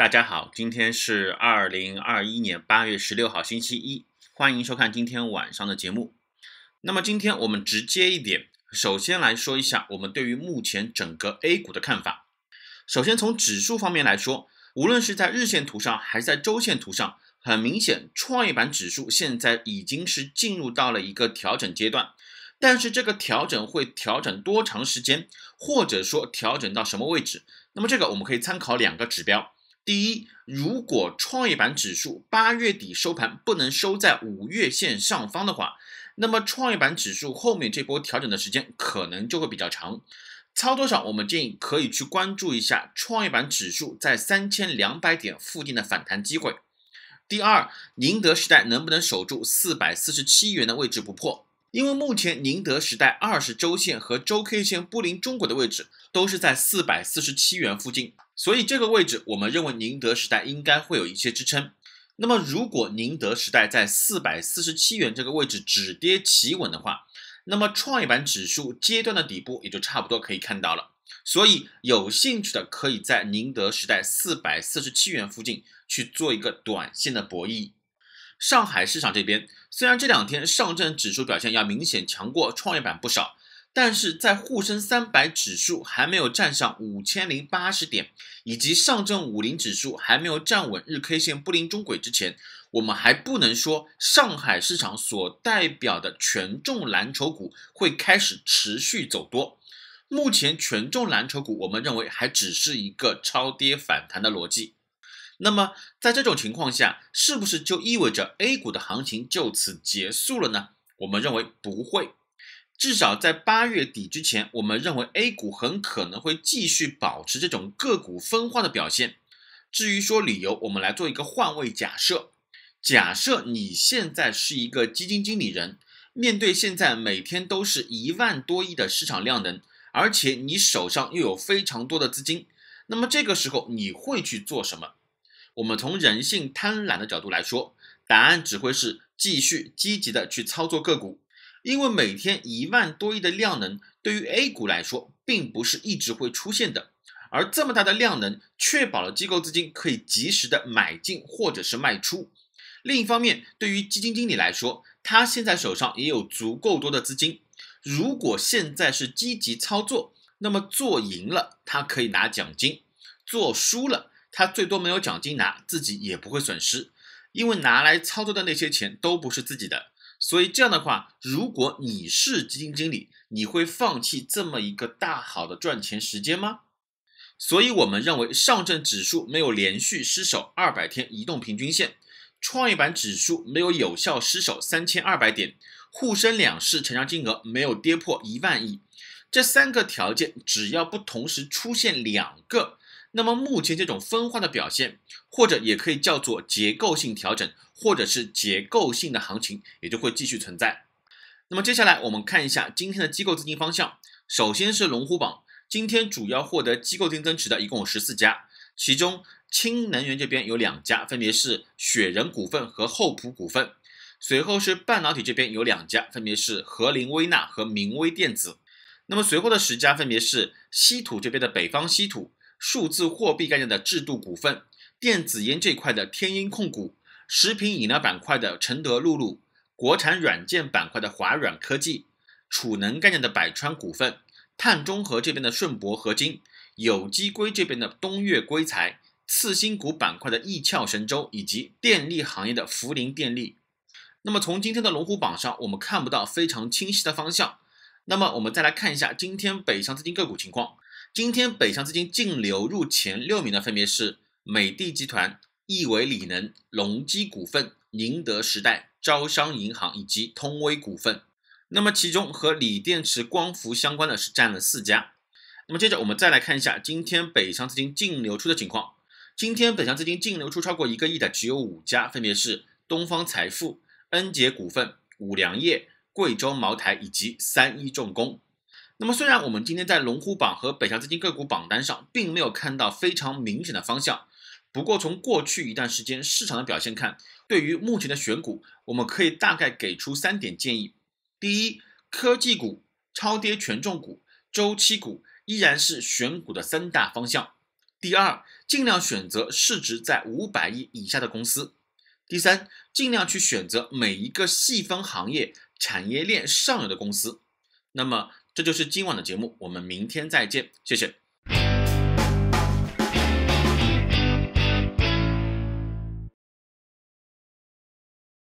大家好，今天是二零二一年八月十六号星期一，欢迎收看今天晚上的节目。那么今天我们直接一点，首先来说一下我们对于目前整个 A 股的看法。首先从指数方面来说，无论是在日线图上还是在周线图上，很明显创业板指数现在已经是进入到了一个调整阶段。但是这个调整会调整多长时间，或者说调整到什么位置？那么这个我们可以参考两个指标。第一，如果创业板指数八月底收盘不能收在五月线上方的话，那么创业板指数后面这波调整的时间可能就会比较长。操作上，我们建议可以去关注一下创业板指数在三千两百点附近的反弹机会。第二，宁德时代能不能守住四百四十七元的位置不破？因为目前宁德时代二十周线和周 K 线布林中轨的位置都是在四百四十七元附近。所以这个位置，我们认为宁德时代应该会有一些支撑。那么，如果宁德时代在四百四十七元这个位置止跌企稳的话，那么创业板指数阶段的底部也就差不多可以看到了。所以，有兴趣的可以在宁德时代四百四十七元附近去做一个短线的博弈。上海市场这边，虽然这两天上证指数表现要明显强过创业板不少。但是在沪深三百指数还没有站上五千零八十点，以及上证五零指数还没有站稳日 K 线布林中轨之前，我们还不能说上海市场所代表的权重蓝筹股会开始持续走多。目前权重蓝筹股，我们认为还只是一个超跌反弹的逻辑。那么在这种情况下，是不是就意味着 A 股的行情就此结束了呢？我们认为不会。至少在八月底之前，我们认为 A 股很可能会继续保持这种个股分化的表现。至于说理由，我们来做一个换位假设：假设你现在是一个基金经理人，面对现在每天都是一万多亿的市场量能，而且你手上又有非常多的资金，那么这个时候你会去做什么？我们从人性贪婪的角度来说，答案只会是继续积极的去操作个股。因为每天一万多亿的量能，对于 A 股来说，并不是一直会出现的。而这么大的量能，确保了机构资金可以及时的买进或者是卖出。另一方面，对于基金经理来说，他现在手上也有足够多的资金。如果现在是积极操作，那么做赢了，他可以拿奖金；做输了，他最多没有奖金拿，自己也不会损失，因为拿来操作的那些钱都不是自己的。所以这样的话，如果你是基金经理，你会放弃这么一个大好的赚钱时间吗？所以我们认为，上证指数没有连续失守二百天移动平均线，创业板指数没有有效失守三千二百点，沪深两市成交金额没有跌破一万亿，这三个条件只要不同时出现两个。那么目前这种分化的表现，或者也可以叫做结构性调整，或者是结构性的行情，也就会继续存在。那么接下来我们看一下今天的机构资金方向。首先是龙虎榜，今天主要获得机构资金增持的一共有十四家，其中氢能源这边有两家，分别是雪人股份和厚朴股份。随后是半导体这边有两家，分别是和林微纳和明威电子。那么随后的十家分别是稀土这边的北方稀土。数字货币概念的制度股份、电子烟这块的天音控股、食品饮料板块的承德露露、国产软件板块的华软科技、储能概念的百川股份、碳中和这边的顺博合金、有机硅这边的东岳硅材、次新股板块的易翘神州以及电力行业的福能电力。那么从今天的龙虎榜上，我们看不到非常清晰的方向。那么我们再来看一下今天北向资金个股情况。今天北向资金净流入前六名的分别是美的集团、亿维锂能、隆基股份、宁德时代、招商银行以及通威股份。那么其中和锂电池、光伏相关的是占了四家。那么接着我们再来看一下今天北向资金净流出的情况。今天北向资金净流出超过一个亿的只有五家，分别是东方财富、恩杰股份、五粮液、贵州茅台以及三一重工。那么，虽然我们今天在龙虎榜和北向资金个股榜单上，并没有看到非常明显的方向，不过从过去一段时间市场的表现看，对于目前的选股，我们可以大概给出三点建议：第一，科技股、超跌权重股、周期股依然是选股的三大方向；第二，尽量选择市值在五百亿以下的公司；第三，尽量去选择每一个细分行业产业链上游的公司。那么。这就是今晚的节目，我们明天再见，谢谢。